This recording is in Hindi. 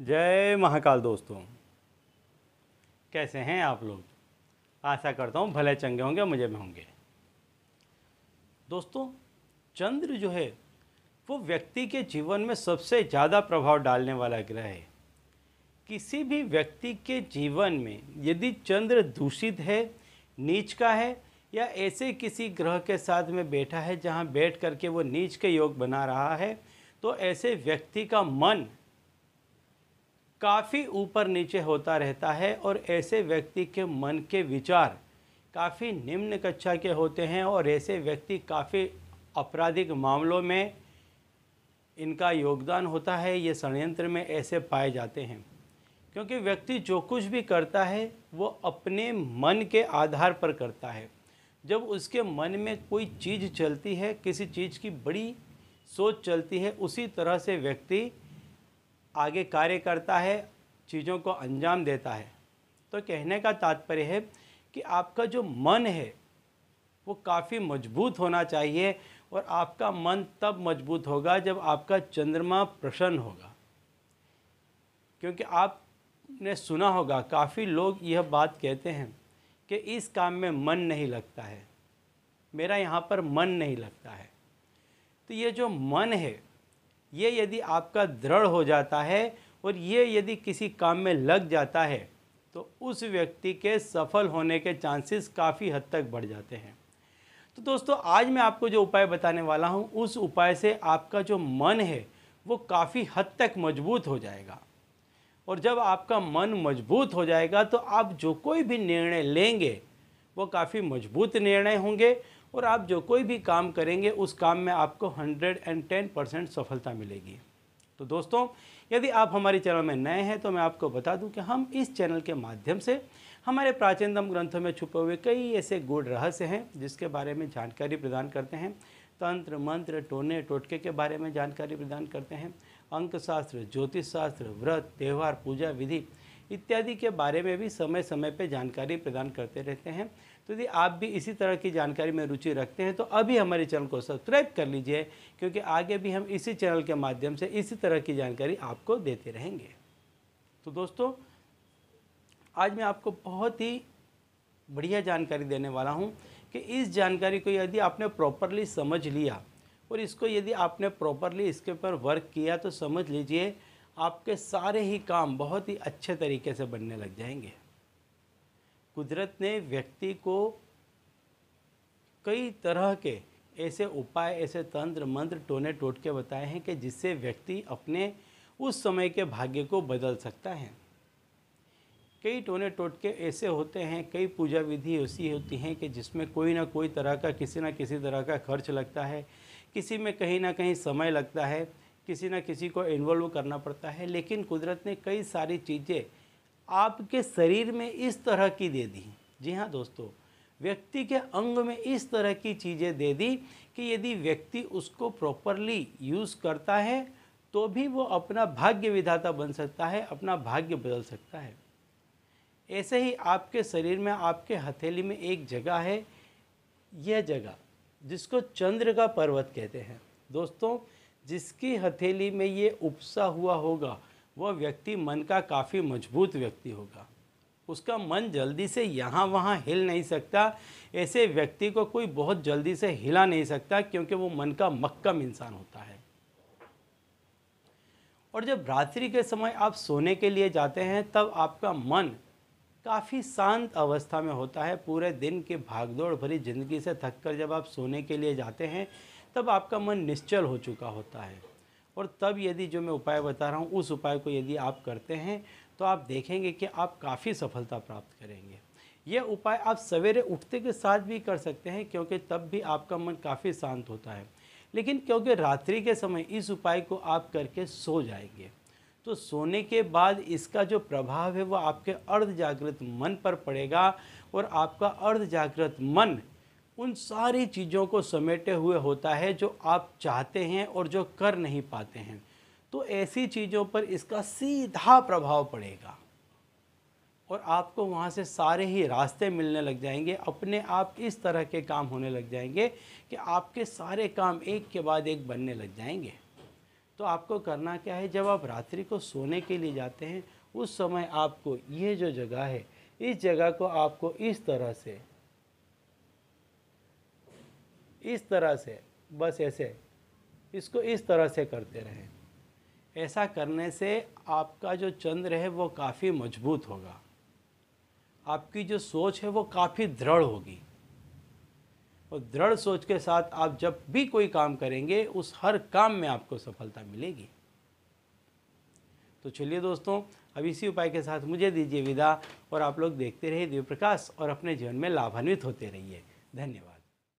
जय महाकाल दोस्तों कैसे हैं आप लोग आशा करता हूँ भले चंगे होंगे मुझे में होंगे दोस्तों चंद्र जो है वो व्यक्ति के जीवन में सबसे ज़्यादा प्रभाव डालने वाला ग्रह है किसी भी व्यक्ति के जीवन में यदि चंद्र दूषित है नीच का है या ऐसे किसी ग्रह के साथ में बैठा है जहाँ बैठ करके वो नीच के योग बना रहा है तो ऐसे व्यक्ति का मन काफ़ी ऊपर नीचे होता रहता है और ऐसे व्यक्ति के मन के विचार काफ़ी निम्न कक्षा के होते हैं और ऐसे व्यक्ति काफ़ी आपराधिक मामलों में इनका योगदान होता है ये षडयंत्र में ऐसे पाए जाते हैं क्योंकि व्यक्ति जो कुछ भी करता है वो अपने मन के आधार पर करता है जब उसके मन में कोई चीज़ चलती है किसी चीज़ की बड़ी सोच चलती है उसी तरह से व्यक्ति आगे कार्य करता है चीज़ों को अंजाम देता है तो कहने का तात्पर्य है कि आपका जो मन है वो काफ़ी मजबूत होना चाहिए और आपका मन तब मजबूत होगा जब आपका चंद्रमा प्रसन्न होगा क्योंकि आपने सुना होगा काफ़ी लोग यह बात कहते हैं कि इस काम में मन नहीं लगता है मेरा यहाँ पर मन नहीं लगता है तो ये जो मन है ये यदि आपका दृढ़ हो जाता है और ये यदि किसी काम में लग जाता है तो उस व्यक्ति के सफल होने के चांसेस काफ़ी हद तक बढ़ जाते हैं तो दोस्तों आज मैं आपको जो उपाय बताने वाला हूँ उस उपाय से आपका जो मन है वो काफ़ी हद तक मजबूत हो जाएगा और जब आपका मन मजबूत हो जाएगा तो आप जो कोई भी निर्णय लेंगे वो काफ़ी मजबूत निर्णय होंगे और आप जो कोई भी काम करेंगे उस काम में आपको हंड्रेड एंड टेन परसेंट सफलता मिलेगी तो दोस्तों यदि आप हमारे चैनल में नए हैं तो मैं आपको बता दूं कि हम इस चैनल के माध्यम से हमारे प्राचीनतम ग्रंथों में छुपे हुए कई ऐसे गुड़ रहस्य हैं जिसके बारे में जानकारी प्रदान करते हैं तंत्र मंत्र टोने टोटके के बारे में जानकारी प्रदान करते हैं अंक शास्त्र ज्योतिष शास्त्र व्रत त्यौहार पूजा विधि इत्यादि के बारे में भी समय समय पर जानकारी प्रदान करते रहते हैं तो यदि आप भी इसी तरह की जानकारी में रुचि रखते हैं तो अभी हमारे चैनल को सब्सक्राइब कर लीजिए क्योंकि आगे भी हम इसी चैनल के माध्यम से इसी तरह की जानकारी आपको देते रहेंगे तो दोस्तों आज मैं आपको बहुत ही बढ़िया जानकारी देने वाला हूँ कि इस जानकारी को यदि आपने प्रॉपरली समझ लिया और इसको यदि आपने प्रॉपरली इसके ऊपर वर्क किया तो समझ लीजिए आपके सारे ही काम बहुत ही अच्छे तरीके से बनने लग जाएंगे कुदरत ने व्यक्ति को कई तरह के ऐसे उपाय ऐसे तंत्र मंत्र टोने टोटके बताए हैं कि जिससे व्यक्ति अपने उस समय के भाग्य को बदल सकता है कई टोने टोटके ऐसे होते हैं कई पूजा विधि ऐसी होती हैं कि जिसमें कोई ना कोई तरह का किसी ना किसी तरह का खर्च लगता है किसी में कहीं ना कहीं समय लगता है किसी ना किसी को इन्वॉल्व करना पड़ता है लेकिन कुदरत ने कई सारी चीज़ें आपके शरीर में इस तरह की दे दी जी हाँ दोस्तों व्यक्ति के अंग में इस तरह की चीज़ें दे दी कि यदि व्यक्ति उसको प्रॉपरली यूज़ करता है तो भी वो अपना भाग्य विधाता बन सकता है अपना भाग्य बदल सकता है ऐसे ही आपके शरीर में आपके हथेली में एक जगह है यह जगह जिसको चंद्र का पर्वत कहते हैं दोस्तों जिसकी हथेली में ये उपसा हुआ होगा वह व्यक्ति मन का काफ़ी मजबूत व्यक्ति होगा उसका मन जल्दी से यहाँ वहाँ हिल नहीं सकता ऐसे व्यक्ति को कोई बहुत जल्दी से हिला नहीं सकता क्योंकि वो मन का मक्कम इंसान होता है और जब रात्रि के समय आप सोने के लिए जाते हैं तब आपका मन काफ़ी शांत अवस्था में होता है पूरे दिन के भागदौड़ भरी ज़िंदगी से थक कर जब आप सोने के लिए जाते हैं तब आपका मन निश्चल हो चुका होता है और तब यदि जो मैं उपाय बता रहा हूँ उस उपाय को यदि आप करते हैं तो आप देखेंगे कि आप काफ़ी सफलता प्राप्त करेंगे यह उपाय आप सवेरे उठते के साथ भी कर सकते हैं क्योंकि तब भी आपका मन काफ़ी शांत होता है लेकिन क्योंकि रात्रि के समय इस उपाय को आप करके सो जाएंगे तो सोने के बाद इसका जो प्रभाव है वो आपके अर्ध जागृत मन पर पड़ेगा और आपका अर्ध जागृत मन उन सारी चीज़ों को समेटे हुए होता है जो आप चाहते हैं और जो कर नहीं पाते हैं तो ऐसी चीज़ों पर इसका सीधा प्रभाव पड़ेगा और आपको वहाँ से सारे ही रास्ते मिलने लग जाएंगे अपने आप इस तरह के काम होने लग जाएंगे कि आपके सारे काम एक के बाद एक बनने लग जाएंगे तो आपको करना क्या है जब आप रात्रि को सोने के लिए जाते हैं उस समय आपको ये जो जगह है इस जगह को आपको इस तरह से इस तरह से बस ऐसे इसको इस तरह से करते रहें ऐसा करने से आपका जो चंद्र है वो काफ़ी मजबूत होगा आपकी जो सोच है वो काफ़ी दृढ़ होगी और दृढ़ सोच के साथ आप जब भी कोई काम करेंगे उस हर काम में आपको सफलता मिलेगी तो चलिए दोस्तों अब इसी उपाय के साथ मुझे दीजिए विदा और आप लोग देखते रहिए देव प्रकाश और अपने जीवन में लाभान्वित होते रहिए धन्यवाद